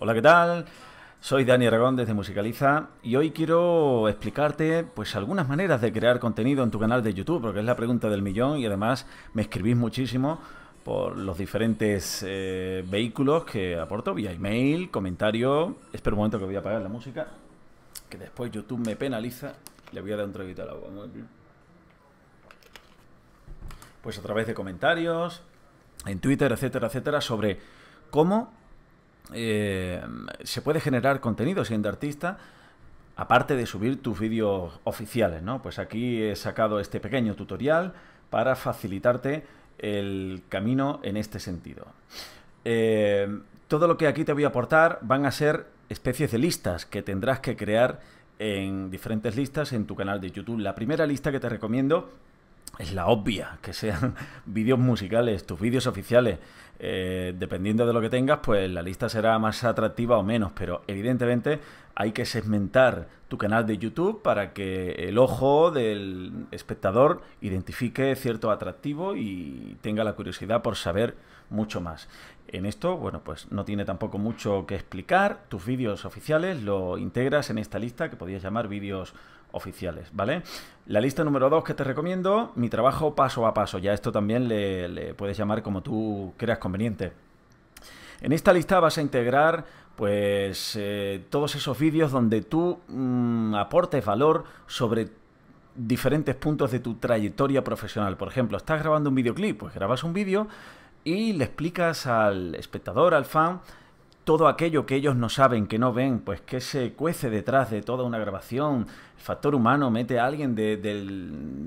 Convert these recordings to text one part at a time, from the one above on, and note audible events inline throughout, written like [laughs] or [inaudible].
Hola, ¿qué tal? Soy Dani Aragón desde Musicaliza y hoy quiero explicarte pues algunas maneras de crear contenido en tu canal de YouTube, porque es la pregunta del millón y además me escribís muchísimo por los diferentes eh, vehículos que aporto, vía email, comentario. Espero un momento que voy a apagar la música, que después YouTube me penaliza. Le voy a dar un traguito al agua. Pues a través de comentarios, en Twitter, etcétera, etcétera, sobre cómo eh, se puede generar contenido siendo artista, aparte de subir tus vídeos oficiales, ¿no? Pues aquí he sacado este pequeño tutorial para facilitarte el camino en este sentido. Eh, todo lo que aquí te voy a aportar van a ser especies de listas que tendrás que crear en diferentes listas en tu canal de YouTube. La primera lista que te recomiendo es la obvia, que sean [laughs] vídeos musicales, tus vídeos oficiales. Eh, dependiendo de lo que tengas, pues la lista será más atractiva o menos, pero evidentemente hay que segmentar tu canal de YouTube para que el ojo del espectador identifique cierto atractivo y tenga la curiosidad por saber mucho más. En esto, bueno, pues no tiene tampoco mucho que explicar. Tus vídeos oficiales lo integras en esta lista que podías llamar vídeos oficiales, ¿vale? La lista número 2 que te recomiendo, mi trabajo paso a paso. Ya esto también le, puedes llamar como tú creas conveniente. En esta lista vas a integrar pues eh, todos esos vídeos donde tú mm, aportes valor sobre diferentes puntos de tu trayectoria profesional. Por ejemplo, estás grabando un videoclip, pues grabas un vídeo y le explicas al espectador, al fan, todo aquello que ellos no saben, que no ven, pues que se cuece detrás de toda una grabación. El factor humano mete a alguien de,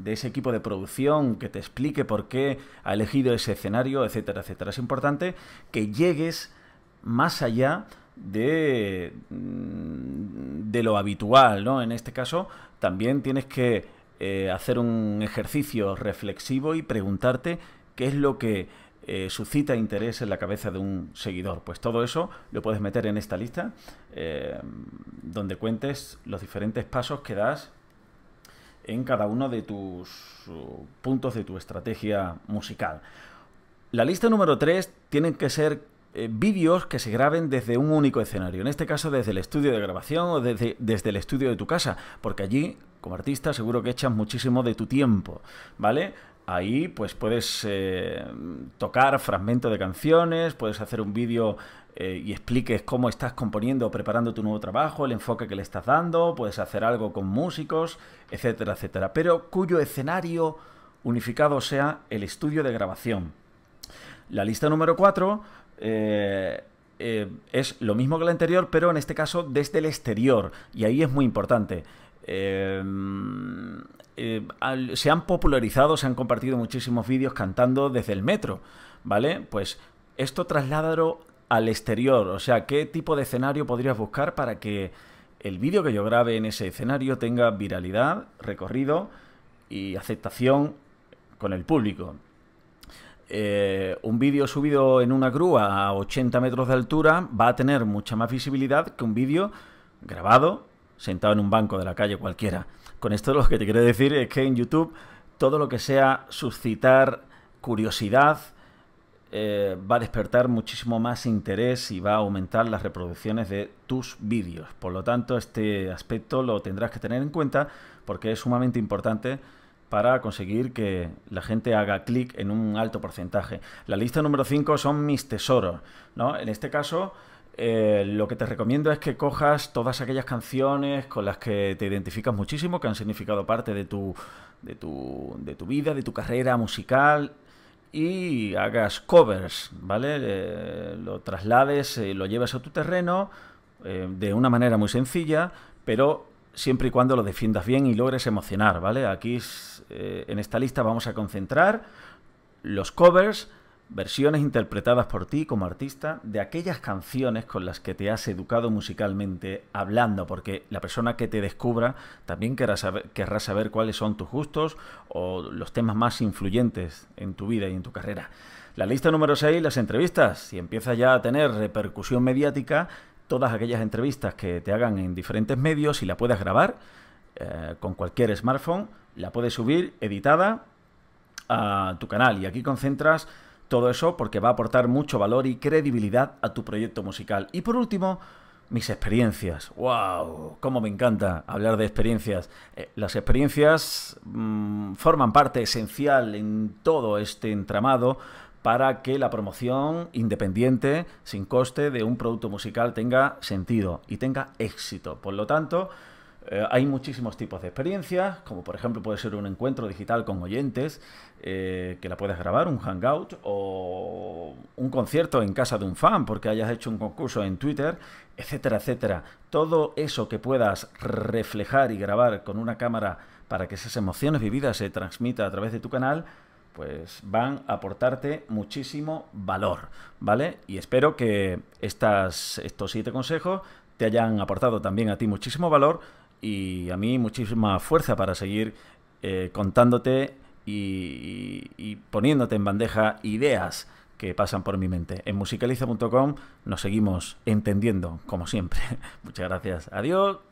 ese equipo de producción que te explique por qué ha elegido ese escenario, etcétera, etcétera. Es importante que llegues más allá de, mm, de lo habitual, ¿no? En este caso, también tienes que eh, hacer un ejercicio reflexivo y preguntarte qué es lo que eh, suscita interés en la cabeza de un seguidor. Pues todo eso lo puedes meter en esta lista eh, donde cuentes los diferentes pasos que das en cada uno de tus uh, puntos de tu estrategia musical. La lista número 3 tienen que ser eh, vídeos que se graben desde un único escenario, en este caso desde el estudio de grabación o desde, desde, el estudio de tu casa, porque allí, como artista, seguro que echas muchísimo de tu tiempo, ¿vale? Ahí pues puedes eh, tocar fragmentos de canciones, puedes hacer un vídeo eh, y expliques cómo estás componiendo o preparando tu nuevo trabajo, el enfoque que le estás dando, puedes hacer algo con músicos, etcétera, etcétera. Pero cuyo escenario unificado sea el estudio de grabación. La lista número 4 eh, es lo mismo que la anterior, pero en este caso desde el exterior. Y ahí es muy importante. Eh, eh, se han popularizado, se han compartido muchísimos vídeos cantando desde el metro, ¿vale? Pues esto trasládalo al exterior, o sea, ¿qué tipo de escenario podrías buscar para que el vídeo que yo grabe en ese escenario tenga viralidad, recorrido y aceptación con el público? Eh, un vídeo subido en una grúa a 80 metros de altura va a tener mucha más visibilidad que un vídeo grabado sentado en un banco de la calle cualquiera. Con esto lo que te quiero decir es que en YouTube todo lo que sea suscitar curiosidad eh, va a despertar muchísimo más interés y va a aumentar las reproducciones de tus vídeos. Por lo tanto, este aspecto lo tendrás que tener en cuenta porque es sumamente importante para conseguir que la gente haga clic en un alto porcentaje. La lista número 5 son mis tesoros. ¿no? En este caso, eh, lo que te recomiendo es que cojas todas aquellas canciones con las que te identificas muchísimo, que han significado parte de tu, de tu, vida, de tu carrera musical, y hagas covers, ¿vale? Eh, lo traslades, eh, lo llevas a tu terreno de una manera muy sencilla, pero siempre y cuando lo defiendas bien y logres emocionar, ¿vale? Aquí en esta lista vamos a concentrar los covers versiones interpretadas por ti como artista de aquellas canciones con las que te has educado musicalmente hablando, porque la persona que te descubra también querrá saber, querrá saber cuáles son tus gustos o los temas más influyentes en tu vida y en tu carrera. La lista número 6, las entrevistas, si empieza ya a tener repercusión mediática todas aquellas entrevistas que te hagan en diferentes medios y la puedas grabar eh, con cualquier smartphone, la puedes subir editada a tu canal y aquí concentras todo eso porque va a aportar mucho valor y credibilidad a tu proyecto musical. Y por último, mis experiencias. ¡Wow! ¡Cómo me encanta hablar de experiencias! Eh, las experiencias mm, forman parte esencial en todo este entramado para que la promoción independiente, sin coste, de un producto musical tenga sentido y tenga éxito. Por lo tanto, eh, hay muchísimos tipos de experiencias, como por ejemplo puede ser un encuentro digital con oyentes, eh, que la puedes grabar, un hangout o un concierto en casa de un fan porque hayas hecho un concurso en Twitter, etcétera, etcétera. Todo eso que puedas reflejar y grabar con una cámara para que esas emociones vividas se transmita a través de tu canal, pues van a aportarte muchísimo valor, ¿vale? Y espero que estas, estos siete consejos te hayan aportado también a ti muchísimo valor y a mí muchísima fuerza para seguir eh, contándote y, poniéndote en bandeja ideas que pasan por mi mente. En musicaliza.com nos seguimos entendiendo, como siempre. [laughs] Muchas gracias. Adiós.